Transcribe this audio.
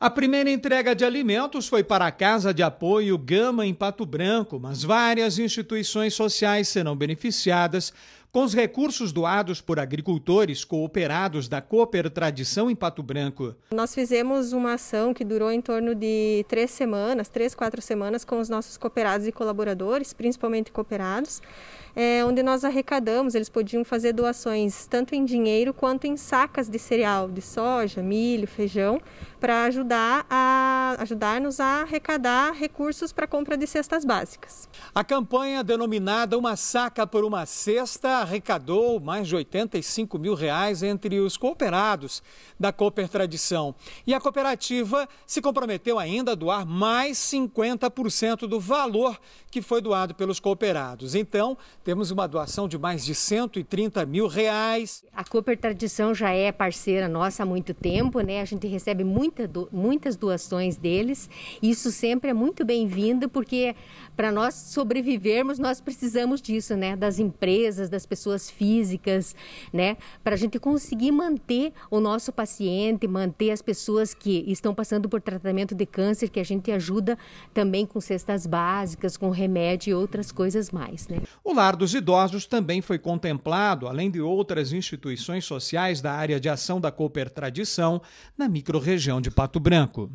A primeira entrega de alimentos foi para a Casa de Apoio Gama em Pato Branco, mas várias instituições sociais serão beneficiadas com os recursos doados por agricultores cooperados da Cooper Tradição em Pato Branco. Nós fizemos uma ação que durou em torno de três semanas, três, quatro semanas, com os nossos cooperados e colaboradores, principalmente cooperados, é, onde nós arrecadamos, eles podiam fazer doações tanto em dinheiro quanto em sacas de cereal, de soja, milho, feijão, para ajudar a ajudar-nos a arrecadar recursos para compra de cestas básicas. A campanha denominada Uma Saca por uma Cesta arrecadou mais de 85 mil reais entre os cooperados da Cooper Tradição. E a cooperativa se comprometeu ainda a doar mais 50% do valor que foi doado pelos cooperados. Então, temos uma doação de mais de 130 mil reais. A Cooper Tradição já é parceira nossa há muito tempo, né? A gente recebe muita, muitas doações deles. Isso sempre é muito bem-vindo, porque para nós sobrevivermos, nós precisamos disso, né? Das empresas, das pessoas físicas, né? Para a gente conseguir manter o nosso paciente, manter as pessoas que estão passando por tratamento de câncer, que a gente ajuda também com cestas básicas, com remédio e outras coisas mais, né? O Lar dos Idosos também foi contemplado, além de outras instituições sociais da área de ação da Cooper Tradição, na microrregião de Pato Branco.